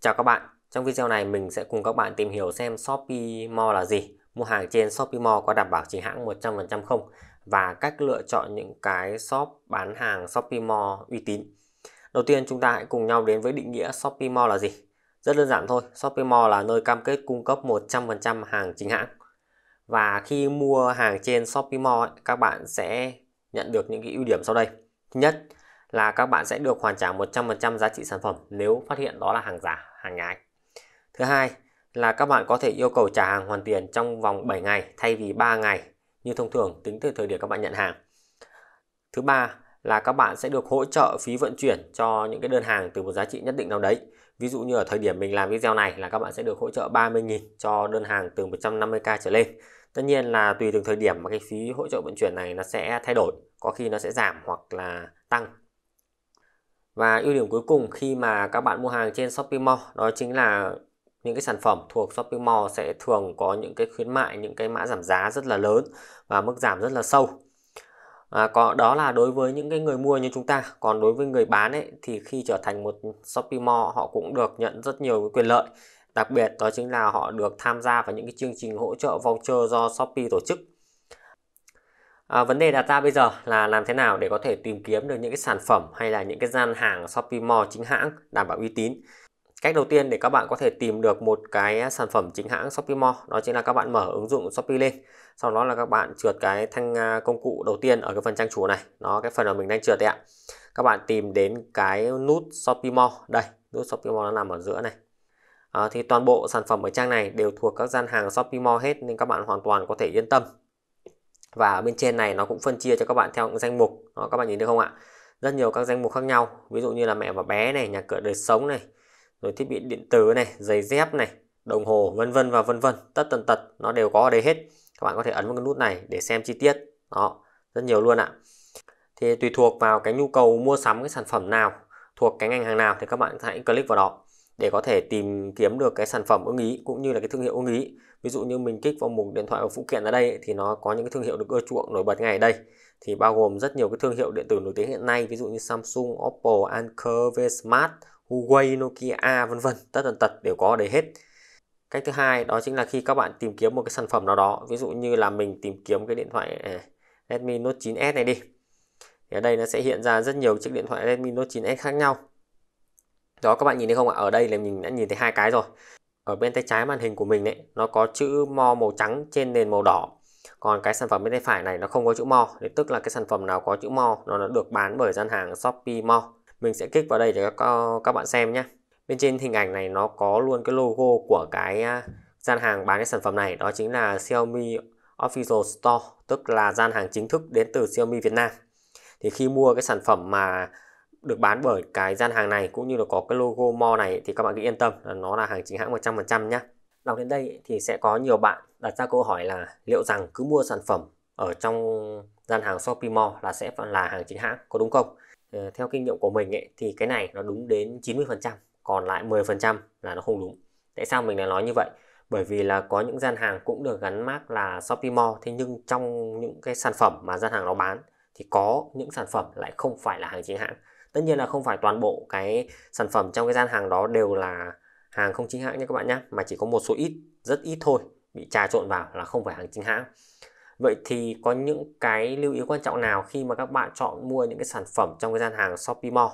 Chào các bạn, trong video này mình sẽ cùng các bạn tìm hiểu xem Shopee Mall là gì, mua hàng trên Shopee Mall có đảm bảo chính hãng 100% không và cách lựa chọn những cái shop bán hàng Shopee Mall uy tín. Đầu tiên chúng ta hãy cùng nhau đến với định nghĩa Shopee Mall là gì. Rất đơn giản thôi, Shopee Mall là nơi cam kết cung cấp 100% hàng chính hãng. Và khi mua hàng trên Shopee Mall, các bạn sẽ nhận được những cái ưu điểm sau đây. Thứ nhất, là các bạn sẽ được hoàn trả 100% giá trị sản phẩm nếu phát hiện đó là hàng giả, hàng nhái. Thứ hai là các bạn có thể yêu cầu trả hàng hoàn tiền trong vòng 7 ngày thay vì 3 ngày như thông thường tính từ thời điểm các bạn nhận hàng. Thứ ba là các bạn sẽ được hỗ trợ phí vận chuyển cho những cái đơn hàng từ một giá trị nhất định nào đấy. Ví dụ như ở thời điểm mình làm video này là các bạn sẽ được hỗ trợ 30.000 cho đơn hàng từ 150k trở lên. Tất nhiên là tùy từng thời điểm mà cái phí hỗ trợ vận chuyển này nó sẽ thay đổi, có khi nó sẽ giảm hoặc là tăng và ưu điểm cuối cùng khi mà các bạn mua hàng trên Shopee Mall đó chính là những cái sản phẩm thuộc Shopee Mall sẽ thường có những cái khuyến mại, những cái mã giảm giá rất là lớn và mức giảm rất là sâu. À, có đó là đối với những cái người mua như chúng ta còn đối với người bán ấy thì khi trở thành một Shopee Mall họ cũng được nhận rất nhiều cái quyền lợi đặc biệt đó chính là họ được tham gia vào những cái chương trình hỗ trợ voucher do Shopee tổ chức À, vấn đề đặt ra bây giờ là làm thế nào để có thể tìm kiếm được những cái sản phẩm hay là những cái gian hàng Shopee Mall chính hãng đảm bảo uy tín. Cách đầu tiên để các bạn có thể tìm được một cái sản phẩm chính hãng Shopee Mall đó chính là các bạn mở ứng dụng Shopee lên. Sau đó là các bạn trượt cái thanh à, công cụ đầu tiên ở cái phần trang chủ này, nó cái phần mà mình đang trượt đấy ạ. Các bạn tìm đến cái nút Shopee Mall, đây, nút Shopee Mall nó nằm ở giữa này. À, thì toàn bộ sản phẩm ở trang này đều thuộc các gian hàng Shopee Mall hết nên các bạn hoàn toàn có thể yên tâm và ở bên trên này nó cũng phân chia cho các bạn theo những danh mục đó các bạn nhìn được không ạ rất nhiều các danh mục khác nhau ví dụ như là mẹ và bé này nhà cửa đời sống này rồi thiết bị điện tử này giày dép này đồng hồ vân vân và vân vân tất tần tật nó đều có ở đây hết các bạn có thể ấn vào cái nút này để xem chi tiết đó rất nhiều luôn ạ thì tùy thuộc vào cái nhu cầu mua sắm cái sản phẩm nào thuộc cái ngành hàng nào thì các bạn hãy click vào đó để có thể tìm kiếm được cái sản phẩm ưng ý cũng như là cái thương hiệu ưng ý ví dụ như mình kích vào mục điện thoại và phụ kiện ở đây thì nó có những cái thương hiệu được ưa chuộng nổi bật ngày đây thì bao gồm rất nhiều cái thương hiệu điện tử nổi tiếng hiện nay ví dụ như Samsung, Oppo, Anker, Vsmart, Huawei, Nokia vân vân tất tần tật đều có ở đây hết cách thứ hai đó chính là khi các bạn tìm kiếm một cái sản phẩm nào đó ví dụ như là mình tìm kiếm cái điện thoại à, Redmi Note 9s này đi thì ở đây nó sẽ hiện ra rất nhiều chiếc điện thoại Redmi Note 9s khác nhau đó các bạn nhìn thấy không ạ ở đây là mình đã nhìn thấy hai cái rồi ở bên tay trái màn hình của mình ấy, nó có chữ mo màu trắng trên nền màu đỏ còn cái sản phẩm bên tay phải này nó không có chữ mo thì tức là cái sản phẩm nào có chữ mo nó được bán bởi gian hàng Shopee Mo mình sẽ kích vào đây để các, các bạn xem nhé bên trên hình ảnh này nó có luôn cái logo của cái à, gian hàng bán cái sản phẩm này đó chính là Xiaomi Official Store tức là gian hàng chính thức đến từ Xiaomi Việt Nam thì khi mua cái sản phẩm mà được bán bởi cái gian hàng này cũng như là có cái logo mo này thì các bạn cứ yên tâm là nó là hàng chính hãng 100% nhé. Đọc đến đây thì sẽ có nhiều bạn đặt ra câu hỏi là liệu rằng cứ mua sản phẩm ở trong gian hàng Shopee Mall là sẽ là hàng chính hãng có đúng không? Ờ, theo kinh nghiệm của mình ấy, thì cái này nó đúng đến 90% còn lại 10% là nó không đúng. Tại sao mình lại nói như vậy? Bởi vì là có những gian hàng cũng được gắn mác là Shopee Mall thế nhưng trong những cái sản phẩm mà gian hàng nó bán thì có những sản phẩm lại không phải là hàng chính hãng tất nhiên là không phải toàn bộ cái sản phẩm trong cái gian hàng đó đều là hàng không chính hãng nha các bạn nhé mà chỉ có một số ít rất ít thôi bị trà trộn vào là không phải hàng chính hãng vậy thì có những cái lưu ý quan trọng nào khi mà các bạn chọn mua những cái sản phẩm trong cái gian hàng Shopee Mall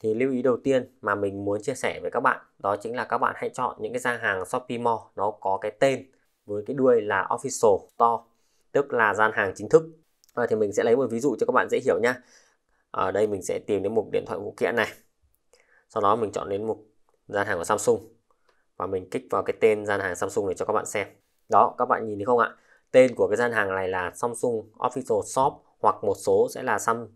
thì lưu ý đầu tiên mà mình muốn chia sẻ với các bạn đó chính là các bạn hãy chọn những cái gian hàng Shopee Mall nó có cái tên với cái đuôi là Official Store tức là gian hàng chính thức à, thì mình sẽ lấy một ví dụ cho các bạn dễ hiểu nha ở đây mình sẽ tìm đến mục điện thoại phụ kiện này sau đó mình chọn đến mục gian hàng của Samsung và mình kích vào cái tên gian hàng Samsung để cho các bạn xem đó các bạn nhìn thấy không ạ tên của cái gian hàng này là Samsung Official Shop hoặc một số sẽ là Sam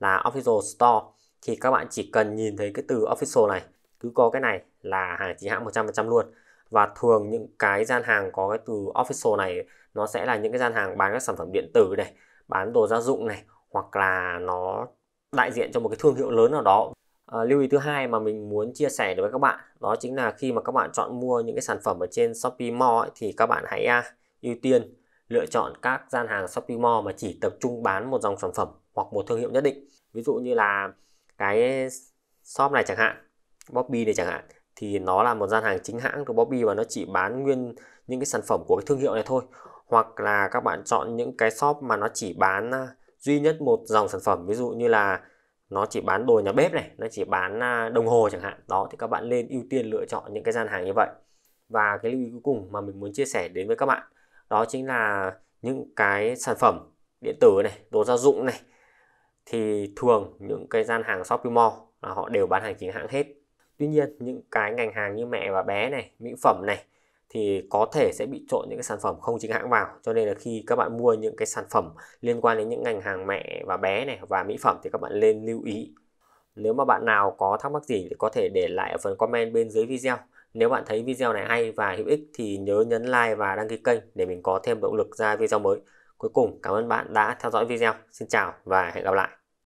là Official Store thì các bạn chỉ cần nhìn thấy cái từ Official này cứ có cái này là hàng chính hãng 100% luôn và thường những cái gian hàng có cái từ Official này nó sẽ là những cái gian hàng bán các sản phẩm điện tử này bán đồ gia dụng này hoặc là nó đại diện cho một cái thương hiệu lớn nào đó à, lưu ý thứ hai mà mình muốn chia sẻ với các bạn đó chính là khi mà các bạn chọn mua những cái sản phẩm ở trên Shopee Mall ấy, thì các bạn hãy à, ưu tiên lựa chọn các gian hàng Shopee Mall mà chỉ tập trung bán một dòng sản phẩm hoặc một thương hiệu nhất định ví dụ như là cái shop này chẳng hạn Bobby này chẳng hạn thì nó là một gian hàng chính hãng của Bobby và nó chỉ bán nguyên những cái sản phẩm của cái thương hiệu này thôi hoặc là các bạn chọn những cái shop mà nó chỉ bán à, duy nhất một dòng sản phẩm ví dụ như là nó chỉ bán đồ nhà bếp này nó chỉ bán à, đồng hồ chẳng hạn đó thì các bạn nên ưu tiên lựa chọn những cái gian hàng như vậy và cái lưu ý cuối cùng mà mình muốn chia sẻ đến với các bạn đó chính là những cái sản phẩm điện tử này đồ gia dụng này thì thường những cái gian hàng shopping mall là họ đều bán hàng chính hãng hết tuy nhiên những cái ngành hàng như mẹ và bé này mỹ phẩm này thì có thể sẽ bị trộn những cái sản phẩm không chính hãng vào cho nên là khi các bạn mua những cái sản phẩm liên quan đến những ngành hàng mẹ và bé này và mỹ phẩm thì các bạn nên lưu ý nếu mà bạn nào có thắc mắc gì thì có thể để lại ở phần comment bên dưới video nếu bạn thấy video này hay và hữu ích thì nhớ nhấn like và đăng ký kênh để mình có thêm động lực ra video mới cuối cùng cảm ơn bạn đã theo dõi video xin chào và hẹn gặp lại